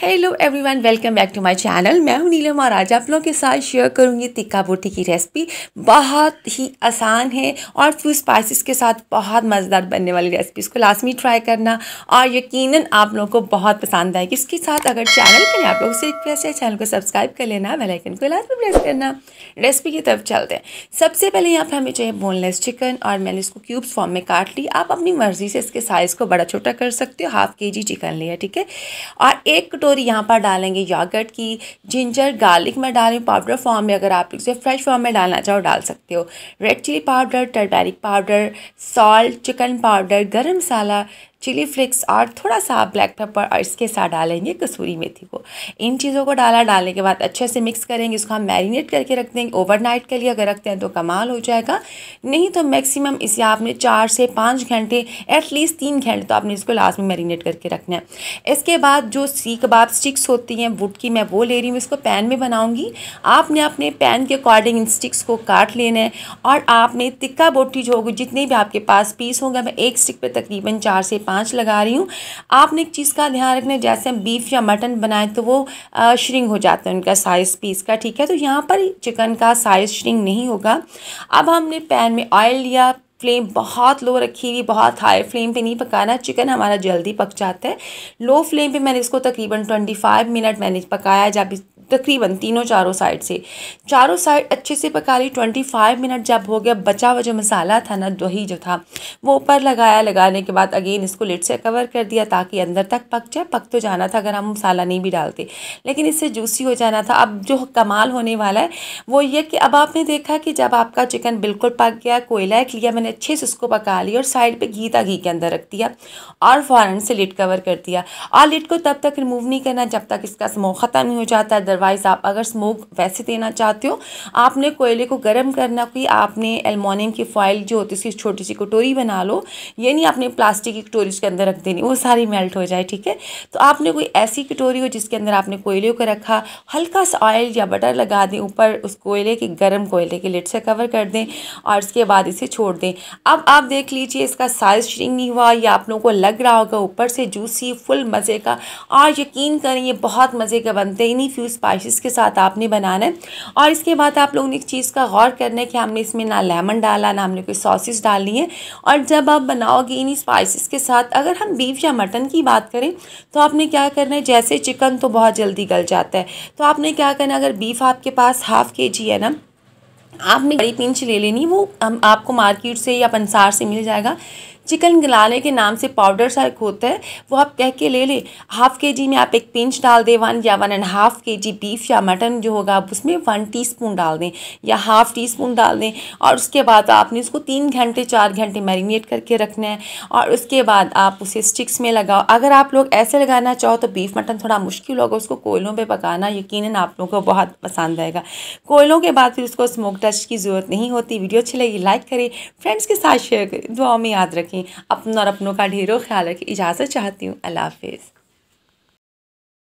hello everyone welcome back to my channel मैं हूं नीलम और आज आप लोगों के साथ शेयर करूंगी तिक्का बोटी की रेसिपी बहुत ही आसान है और फ्यू स्पाइसेस के साथ बहुत मज़ेदार बनने वाली रेसिपी इसको लास्ट में ट्राई करना और यकीनन आप लोगों को बहुत पसंद आएगी इसके साथ अगर चैनल पर आप लोगों से रिक्वेस्ट है चैनल को सब्सक्राइब कर लेना वेलाइकन को लास्ट में प्रेस करना रेसिपी की तरफ चलते हैं सबसे पहले यहाँ पर हमें चाहिए बोनलेस चिकन और मैंने इसको क्यूब्स फॉर्म में काट ली आप अपनी मर्ज़ी से इसके साइज़ को बड़ा छोटा कर सकते हो हाफ के जी चिकन लिया ठीक है और एक कटोरी और यहाँ पर डालेंगे यागट की जिंजर गार्लिक मैं डाल रही हूँ पाउडर फॉर्म में अगर आप इसे फ्रेश फॉर्म में डालना चाहो डाल सकते हो red chilli powder turmeric powder salt chicken powder garam masala chilli flakes और थोड़ा सा आप ब्लैक पेपर और इसके साथ डालेंगे कसूरी मेथी को इन चीज़ों को डाला डालने के बाद अच्छे से मिक्स करेंगे इसको हम मैरिनेट करके रख देंगे ओवरनाइट के लिए अगर रखते हैं तो कमाल हो जाएगा नहीं तो मैक्सिमम इसे आपने चार से पाँच घंटे एटलीस्ट तीन घंटे तो आपने इसको लास्ट में मैरिनेट करके रखना है इसके बाद जो सी कबाब स्टिक्स होती हैं वुड की मैं वो ले रही हूँ इसको पैन में बनाऊँगी आपने अपने पैन के अकॉर्डिंग इन स्टिक्स को काट लेना है और आपने तिक्का बोटी जो होगी जितने भी आपके पास पीस होंगे मैं एक स्टिक पर तकरीबन चार से पाँच लगा रही हूँ आपने एक चीज़ का ध्यान रखना जैसे हम बीफ या मटन बनाए तो वो श्रिंग हो जाता है उनका साइज़ पीस का ठीक है तो यहाँ पर चिकन का साइज़ श्रिंग नहीं होगा अब हमने पैन में ऑयल लिया फ्लेम बहुत लो रखी हुई बहुत हाई फ्लेम पे नहीं पकाना चिकन हमारा जल्दी पक जाता है लो फ्लेम पे मैंने इसको तकरीबन ट्वेंटी फाइव मिनट मैंने पकाया जब तकरीबन तीनों चारों साइड से चारों साइड अच्छे से पका ली ट्वेंटी फाइव मिनट जब हो गया बचा हुआ जो मसाला था ना दही जो था वो ऊपर लगाया लगाने के बाद अगेन इसको लिट से कवर कर दिया ताकि अंदर तक पक जाए पक तो जाना था अगर हम मसाला नहीं भी डालते लेकिन इससे जूसी हो जाना था अब जो कमाल होने वाला है वो ये कि अब आपने देखा कि जब आपका चिकन बिल्कुल पक गया कोयला एक लिया मैंने मैंने अच्छे से उसको पका लिया और साइड पे घीता घी के अंदर रख दिया और फ़ौरन से लिट कवर कर दिया और लिट को तब तक रिमूव नहीं करना जब तक इसका स्मोक ख़त्म नहीं हो जाता है अदरवाइज़ आप अगर स्मोक वैसे देना चाहते हो आपने कोयले को गर्म करना कोई आपने एलमोनियम की फॉइल जो होती है उसकी छोटी सी कटोरी बना लो ये नहीं आपने प्लास्टिक की कटोरी उसके अंदर रख देनी वो सारी मेल्ट हो जाए ठीक है तो आपने कोई ऐसी कटोरी हो जिसके अंदर आपने कोयले को रखा हल्का सा ऑयल या बटर लगा दें ऊपर उस कोयले के गर्म कोयले के लिट से कवर कर दें और इसके बाद इसे छोड़ दें अब आप देख लीजिए इसका साइज श्रिंग नहीं हुआ ये आप लोगों को लग रहा होगा ऊपर से जूसी फुल मज़े का और यकीन करें ये बहुत मज़े का बनते हैं इन्हीं फ्यू स्पाइसिस के साथ आपने बनाना है और इसके बाद आप लोगों ने एक चीज़ का गौर करना है कि हमने इसमें ना लेमन डाला ना हमने कोई सॉसेस डालनी है और जब आप बनाओगे इन्हीं स्पाइसिस के साथ अगर हम बीफ या मटन की बात करें तो आपने क्या करना है जैसे चिकन तो बहुत जल्दी गल जाता है तो आपने क्या करना अगर बीफ आपके पास हाफ़ के जी है ना आपने बड़ी पिंच ले लेनी वो आपको मार्केट से या पंसार से मिल जाएगा चिकन गलाने के नाम से पाउडर सा एक होता है वो आप कह के ले लें हाफ़ के जी में आप एक पिंच डाल दें वन या वन एंड हाफ़ के जी बीफ या मटन जो होगा आप उसमें वन टी स्पून डाल दें या हाफ़ टी स्पून डाल दें और उसके बाद आपने उसको तीन घंटे चार घंटे मैरिनेट करके रखना है और उसके बाद आप उसे स्टिक्स में लगाओ अगर आप लोग ऐसे लगाना चाहो तो बीफ मटन थोड़ा मुश्किल होगा उसको कोयलों पर पकाना यकीन आप लोगों को बहुत पसंद आएगा कोयलों के बाद फिर उसको स्मोक टच की ज़रूरत नहीं होती वीडियो अच्छी लगी लाइक करें फ्रेंड्स के साथ शेयर करें दुआ में याद रखें रखें अपना और अपनों का ढेरों ख्याल रखें इजाज़त चाहती हूँ अल्लाह हाफिज़